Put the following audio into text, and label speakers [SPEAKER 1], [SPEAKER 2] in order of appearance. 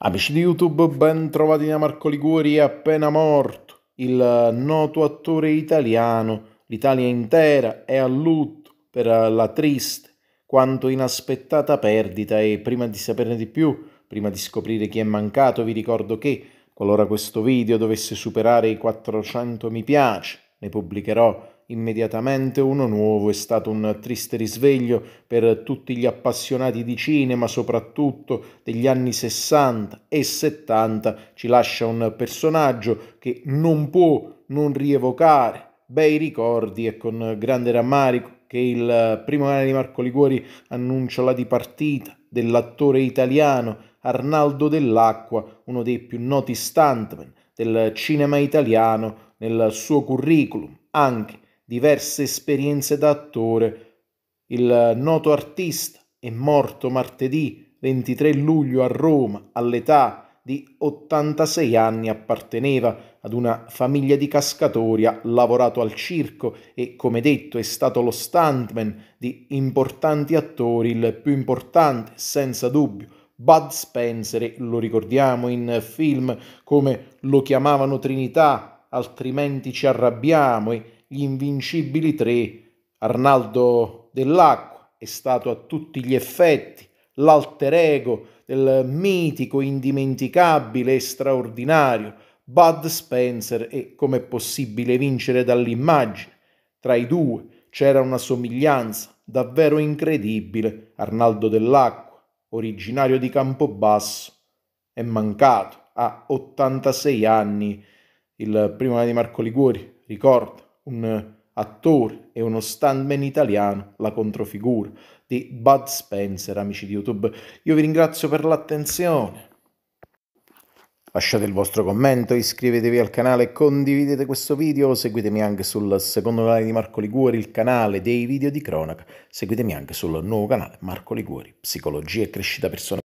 [SPEAKER 1] Amici di YouTube, ben trovati da Marco Liguori, appena morto, il eh, noto attore italiano. L'Italia intera è a lutto per eh, la triste quanto inaspettata perdita e prima di saperne di più, prima di scoprire chi è mancato, vi ricordo che qualora questo video dovesse superare i 400 mi piace, ne pubblicherò immediatamente uno nuovo, è stato un triste risveglio per tutti gli appassionati di cinema, soprattutto degli anni 60 e 70, ci lascia un personaggio che non può non rievocare bei ricordi e con grande rammarico che il primo anno di Marco Liguori annuncia la dipartita dell'attore italiano Arnaldo Dell'Acqua, uno dei più noti stuntman del cinema italiano nel suo curriculum anche diverse esperienze da attore. Il noto artista è morto martedì 23 luglio a Roma all'età di 86 anni, apparteneva ad una famiglia di cascatori, ha lavorato al circo e, come detto, è stato lo stuntman di importanti attori, il più importante, senza dubbio, Bud Spencer, lo ricordiamo in film come lo chiamavano Trinità, altrimenti ci arrabbiamo e gli invincibili tre. Arnaldo Dell'Acqua è stato a tutti gli effetti l'alter ego del mitico, indimenticabile e straordinario Bud Spencer e come è possibile vincere dall'immagine. Tra i due c'era una somiglianza davvero incredibile. Arnaldo Dell'Acqua, originario di Campobasso, è mancato a 86 anni il primo anno di Marco Liguori, ricordo, un attore e uno standman italiano, la controfigura di Bud Spencer, amici di YouTube. Io vi ringrazio per l'attenzione. Lasciate il vostro commento, iscrivetevi al canale, condividete questo video, seguitemi anche sul secondo canale di Marco Liguori, il canale dei video di cronaca, seguitemi anche sul nuovo canale Marco Liguori, Psicologia e Crescita Personale.